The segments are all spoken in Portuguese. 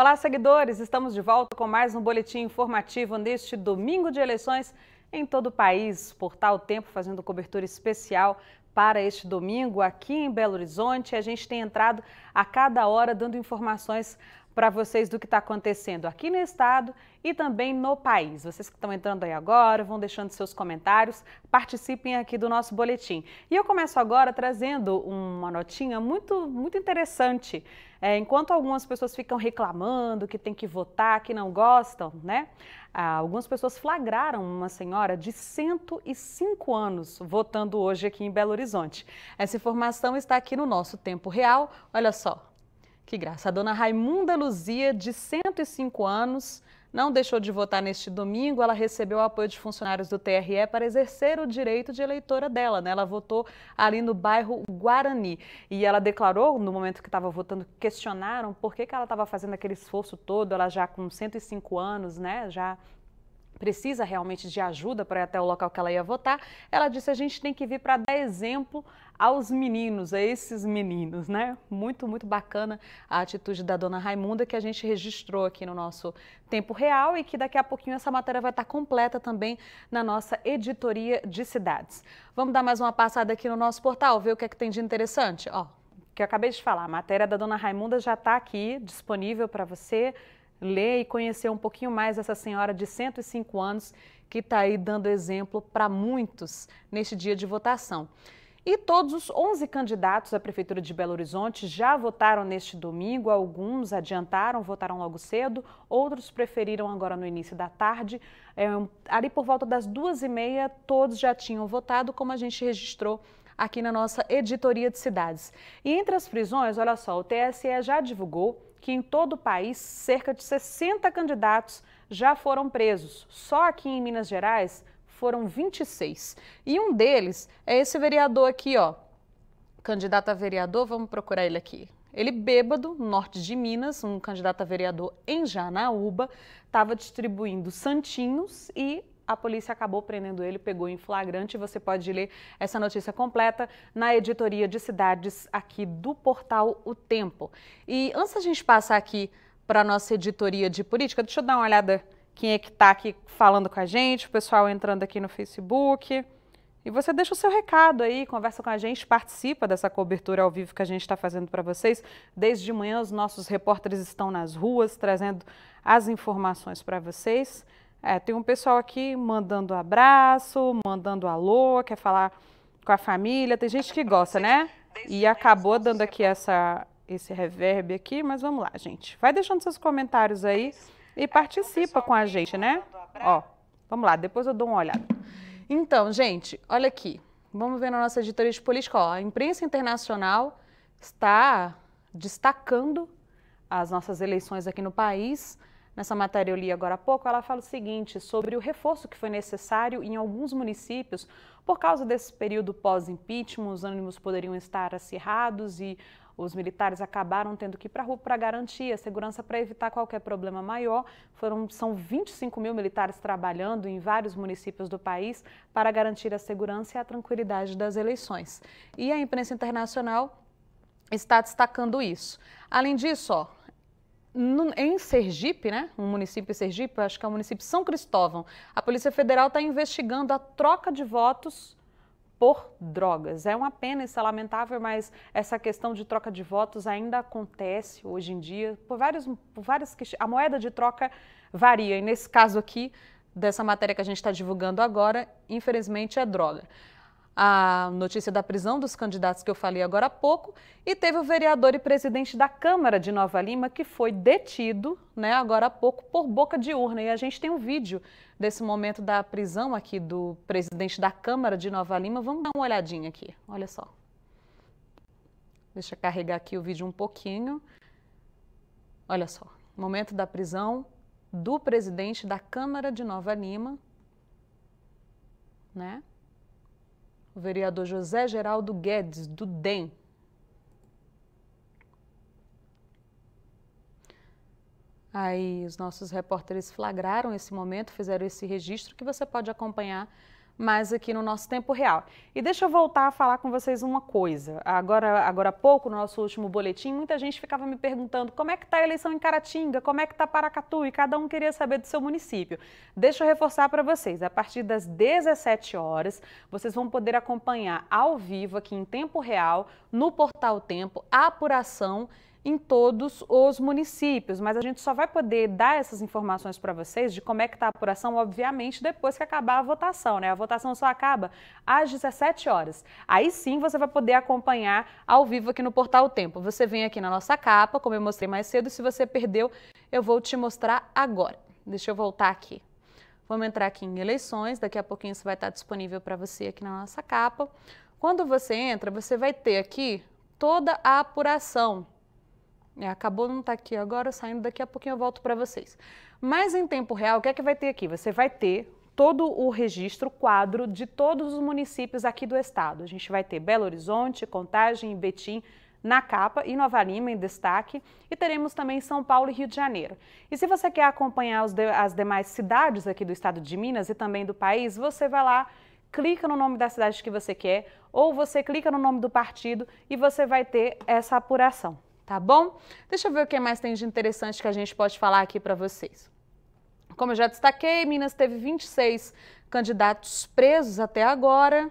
Olá, seguidores! Estamos de volta com mais um boletim informativo neste domingo de eleições em todo o país. Portal Tempo fazendo cobertura especial para este domingo aqui em Belo Horizonte. A gente tem entrado a cada hora dando informações para vocês do que está acontecendo aqui no estado e também no país. Vocês que estão entrando aí agora, vão deixando seus comentários, participem aqui do nosso boletim. E eu começo agora trazendo uma notinha muito, muito interessante. É, enquanto algumas pessoas ficam reclamando que tem que votar, que não gostam, né? Ah, algumas pessoas flagraram uma senhora de 105 anos votando hoje aqui em Belo Horizonte. Essa informação está aqui no nosso tempo real. Olha só, que graça. A dona Raimunda Luzia, de 105 anos, não deixou de votar neste domingo. Ela recebeu o apoio de funcionários do TRE para exercer o direito de eleitora dela. Né? Ela votou ali no bairro Guarani. E ela declarou, no momento que estava votando, questionaram por que, que ela estava fazendo aquele esforço todo, ela já com 105 anos, né? já precisa realmente de ajuda para ir até o local que ela ia votar, ela disse a gente tem que vir para dar exemplo aos meninos, a esses meninos, né? Muito, muito bacana a atitude da dona Raimunda que a gente registrou aqui no nosso tempo real e que daqui a pouquinho essa matéria vai estar completa também na nossa editoria de cidades. Vamos dar mais uma passada aqui no nosso portal, ver o que é que tem de interessante? Ó, que eu acabei de falar, a matéria da dona Raimunda já está aqui disponível para você ler e conhecer um pouquinho mais essa senhora de 105 anos que está aí dando exemplo para muitos neste dia de votação. E todos os 11 candidatos à Prefeitura de Belo Horizonte já votaram neste domingo. Alguns adiantaram, votaram logo cedo, outros preferiram agora no início da tarde. É, ali por volta das duas e meia, todos já tinham votado, como a gente registrou aqui na nossa editoria de cidades. E entre as prisões, olha só, o TSE já divulgou que em todo o país cerca de 60 candidatos já foram presos. Só aqui em Minas Gerais foram 26. E um deles é esse vereador aqui, ó. Candidato a vereador, vamos procurar ele aqui. Ele bêbado, norte de Minas, um candidato a vereador em Janaúba, estava distribuindo santinhos e a polícia acabou prendendo ele, pegou em flagrante. Você pode ler essa notícia completa na editoria de cidades aqui do portal O Tempo. E antes a gente passar aqui para a nossa editoria de política, deixa eu dar uma olhada quem é que está aqui falando com a gente, o pessoal entrando aqui no Facebook. E você deixa o seu recado aí, conversa com a gente, participa dessa cobertura ao vivo que a gente está fazendo para vocês. Desde de manhã, os nossos repórteres estão nas ruas trazendo as informações para vocês. É, tem um pessoal aqui mandando abraço, mandando alô, quer falar com a família. Tem gente que gosta, né? E acabou dando aqui essa, esse reverb aqui, mas vamos lá, gente. Vai deixando seus comentários aí e participa com a gente, né? Ó, vamos lá, depois eu dou uma olhada. Então, gente, olha aqui. Vamos ver na nossa editoria de política. Ó, a imprensa internacional está destacando as nossas eleições aqui no país Nessa matéria eu li agora há pouco, ela fala o seguinte sobre o reforço que foi necessário em alguns municípios por causa desse período pós-impeachment, os ânimos poderiam estar acirrados e os militares acabaram tendo que ir para a rua para garantir a segurança, para evitar qualquer problema maior. Foram, são 25 mil militares trabalhando em vários municípios do país para garantir a segurança e a tranquilidade das eleições. E a imprensa internacional está destacando isso. Além disso, ó, no, em Sergipe, né, um município Sergipe, acho que é o município São Cristóvão, a Polícia Federal está investigando a troca de votos por drogas. É uma pena, isso é lamentável, mas essa questão de troca de votos ainda acontece hoje em dia, por, vários, por várias A moeda de troca varia, e nesse caso aqui, dessa matéria que a gente está divulgando agora, infelizmente é droga a notícia da prisão dos candidatos que eu falei agora há pouco, e teve o vereador e presidente da Câmara de Nova Lima que foi detido, né, agora há pouco, por boca de urna. E a gente tem um vídeo desse momento da prisão aqui do presidente da Câmara de Nova Lima. Vamos dar uma olhadinha aqui, olha só. Deixa eu carregar aqui o vídeo um pouquinho. Olha só, momento da prisão do presidente da Câmara de Nova Lima, né? o vereador José Geraldo Guedes, do DEM. Aí os nossos repórteres flagraram esse momento, fizeram esse registro que você pode acompanhar mas aqui no nosso tempo real. E deixa eu voltar a falar com vocês uma coisa. Agora, agora há pouco, no nosso último boletim, muita gente ficava me perguntando como é que está a eleição em Caratinga, como é que está Paracatu, e cada um queria saber do seu município. Deixa eu reforçar para vocês, a partir das 17 horas, vocês vão poder acompanhar ao vivo, aqui em tempo real, no Portal Tempo, a apuração em todos os municípios, mas a gente só vai poder dar essas informações para vocês de como é que está a apuração, obviamente, depois que acabar a votação, né? A votação só acaba às 17 horas. Aí sim você vai poder acompanhar ao vivo aqui no Portal o Tempo. Você vem aqui na nossa capa, como eu mostrei mais cedo, se você perdeu, eu vou te mostrar agora. Deixa eu voltar aqui. Vamos entrar aqui em eleições, daqui a pouquinho isso vai estar disponível para você aqui na nossa capa. Quando você entra, você vai ter aqui toda a apuração é, acabou não estar tá aqui agora, saindo daqui a pouquinho eu volto para vocês. Mas em tempo real, o que é que vai ter aqui? Você vai ter todo o registro, quadro de todos os municípios aqui do estado. A gente vai ter Belo Horizonte, Contagem, Betim, na capa e Nova Lima em destaque, e teremos também São Paulo e Rio de Janeiro. E se você quer acompanhar de, as demais cidades aqui do estado de Minas e também do país, você vai lá, clica no nome da cidade que você quer ou você clica no nome do partido e você vai ter essa apuração tá bom? Deixa eu ver o que mais tem de interessante que a gente pode falar aqui para vocês. Como eu já destaquei, Minas teve 26 candidatos presos até agora.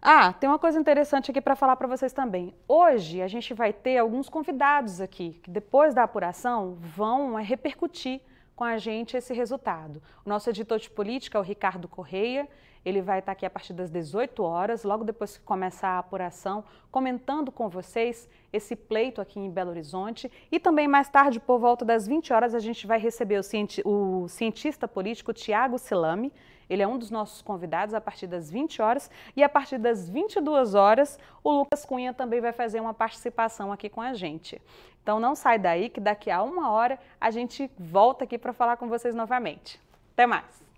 Ah, tem uma coisa interessante aqui para falar para vocês também. Hoje a gente vai ter alguns convidados aqui que depois da apuração vão é, repercutir com a gente esse resultado. O nosso editor de política é o Ricardo Correia, ele vai estar aqui a partir das 18 horas, logo depois que começar a apuração, comentando com vocês esse pleito aqui em Belo Horizonte. E também mais tarde, por volta das 20 horas, a gente vai receber o, cienti o cientista político Tiago Silami. Ele é um dos nossos convidados a partir das 20 horas. E a partir das 22 horas, o Lucas Cunha também vai fazer uma participação aqui com a gente. Então não sai daí que daqui a uma hora a gente volta aqui para falar com vocês novamente. Até mais!